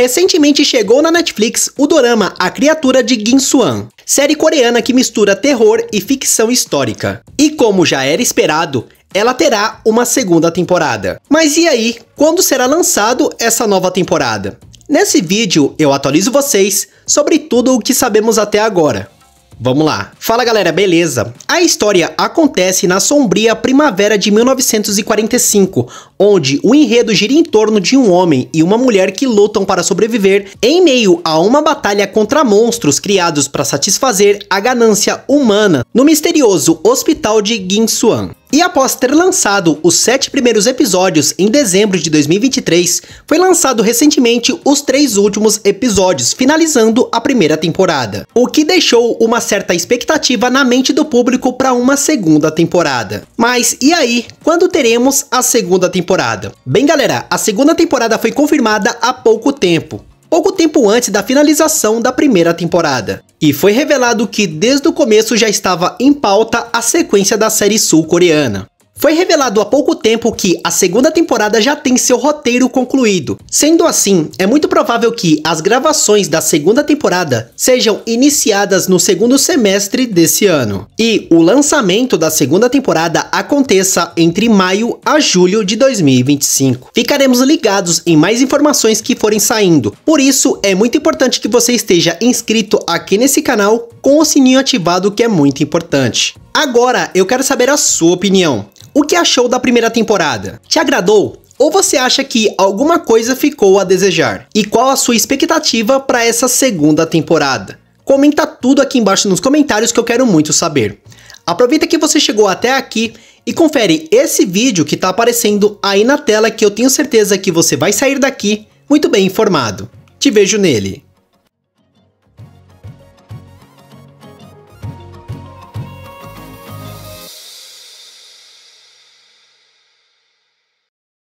Recentemente chegou na Netflix o dorama A Criatura de Ginsuan, série coreana que mistura terror e ficção histórica. E como já era esperado, ela terá uma segunda temporada. Mas e aí, quando será lançado essa nova temporada? Nesse vídeo eu atualizo vocês sobre tudo o que sabemos até agora. Vamos lá. Fala galera, beleza? A história acontece na sombria primavera de 1945, onde o enredo gira em torno de um homem e uma mulher que lutam para sobreviver em meio a uma batalha contra monstros criados para satisfazer a ganância humana no misterioso hospital de Ginsuan. E após ter lançado os sete primeiros episódios em dezembro de 2023, foi lançado recentemente os três últimos episódios, finalizando a primeira temporada. O que deixou uma certa expectativa na mente do público para uma segunda temporada. Mas e aí, quando teremos a segunda temporada? Bem, galera, a segunda temporada foi confirmada há pouco tempo pouco tempo antes da finalização da primeira temporada. E foi revelado que desde o começo já estava em pauta a sequência da série sul-coreana. Foi revelado há pouco tempo que a segunda temporada já tem seu roteiro concluído. Sendo assim, é muito provável que as gravações da segunda temporada sejam iniciadas no segundo semestre desse ano. E o lançamento da segunda temporada aconteça entre maio a julho de 2025. Ficaremos ligados em mais informações que forem saindo. Por isso, é muito importante que você esteja inscrito aqui nesse canal com o sininho ativado que é muito importante. Agora, eu quero saber a sua opinião o que achou da primeira temporada? Te agradou? Ou você acha que alguma coisa ficou a desejar? E qual a sua expectativa para essa segunda temporada? Comenta tudo aqui embaixo nos comentários que eu quero muito saber. Aproveita que você chegou até aqui e confere esse vídeo que está aparecendo aí na tela que eu tenho certeza que você vai sair daqui muito bem informado. Te vejo nele.